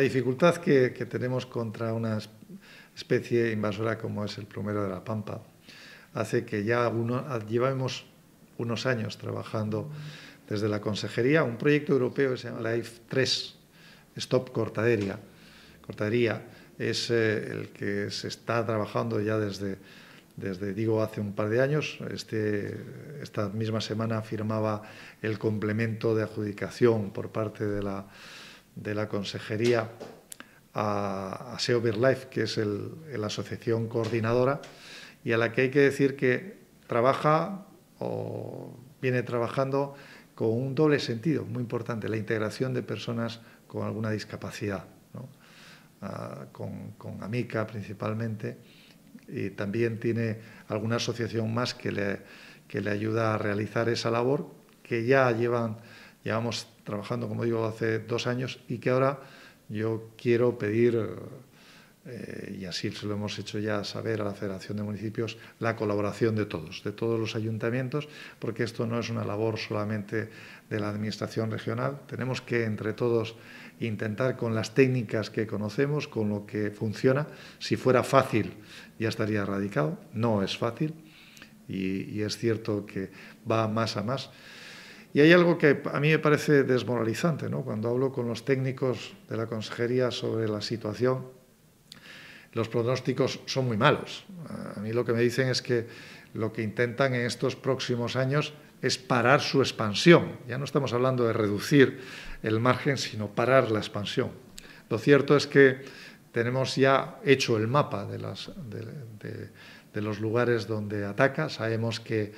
dificultad que, tenemos contra una especie invasora como es el plumero de la pampa hace que ya ah, llevamos unos años trabajando desde la Consejería un proyecto europeo se llama LIFE 3, Stop Cortadería. Cortadería es eh, el que se está trabajando ya desde, desde, digo, hace un par de años. Este, esta misma semana firmaba el complemento de adjudicación por parte de la de la consejería a, a Life, que es la asociación coordinadora, y a la que hay que decir que trabaja o viene trabajando con un doble sentido muy importante, la integración de personas con alguna discapacidad, ah, con, AMICA principalmente, y también tiene alguna asociación más que le, que le ayuda a realizar esa labor, que ya llevan, llevamos trabajando, como digo, hace dos años y que ahora yo quiero pedir, eh, y así se lo hemos hecho ya saber a la Federación de Municipios, la colaboración de todos, de todos los ayuntamientos, porque esto no es una labor solamente de la Administración regional. Tenemos que, entre todos, intentar con las técnicas que conocemos, con lo que funciona. Si fuera fácil, ya estaría erradicado. No es fácil y es cierto que va más a más. Y hay algo que a mí me parece desmoralizante, ¿no? cuando hablo con los técnicos de la consejería sobre la situación, los pronósticos son muy malos. A mí lo que me dicen es que lo que intentan en estos próximos años es parar su expansión. Ya no estamos hablando de reducir el margen, sino parar la expansión. Lo cierto es que tenemos ya hecho el mapa de, de los lugares donde ataca, sabemos que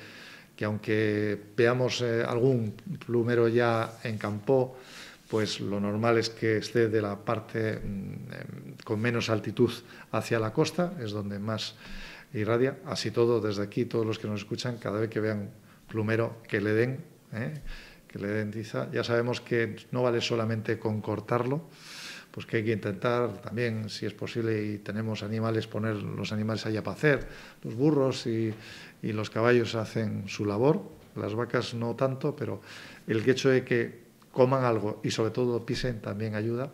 que aunque veamos eh, algún plumero ya en campo, pues lo normal es que esté de la parte mm, em, con menos altitud hacia la costa, es donde más irradia. Así todo, desde aquí, todos los que nos escuchan, cada vez que vean plumero, que le den, eh, que le den tiza. Ya sabemos que no vale solamente con cortarlo, pues que hay que intentar también, si es posible, y tenemos animales, poner los animales allá a hacer... los burros y, los caballos hacen su labor, las vacas no tanto, pero el hecho de que coman algo y sobre todo pisen también ayuda.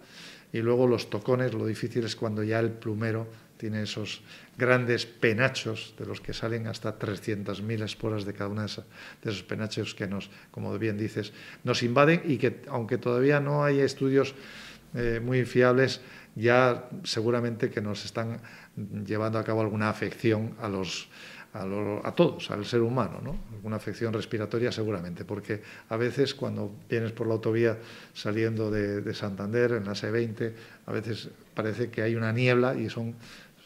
Y luego los tocones, lo difícil es cuando ya el plumero tiene esos grandes penachos de los que salen hasta 300.000 esporas de cada una de, esos penachos que nos, como bien dices, nos invaden y que aunque todavía no hay estudios eh, muy fiables, ya seguramente que nos están llevando a cabo alguna afección a los a, todos, al ser humano, ¿no? Alguna afección respiratoria seguramente, porque a veces cuando vienes por la autovía saliendo de, Santander, en la C20, a veces parece que hay una niebla y son,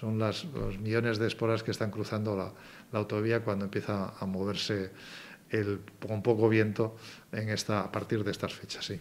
los millones de esporas que están cruzando la, autovía cuando empieza a moverse el, con poco viento en esta, a partir de estas fechas,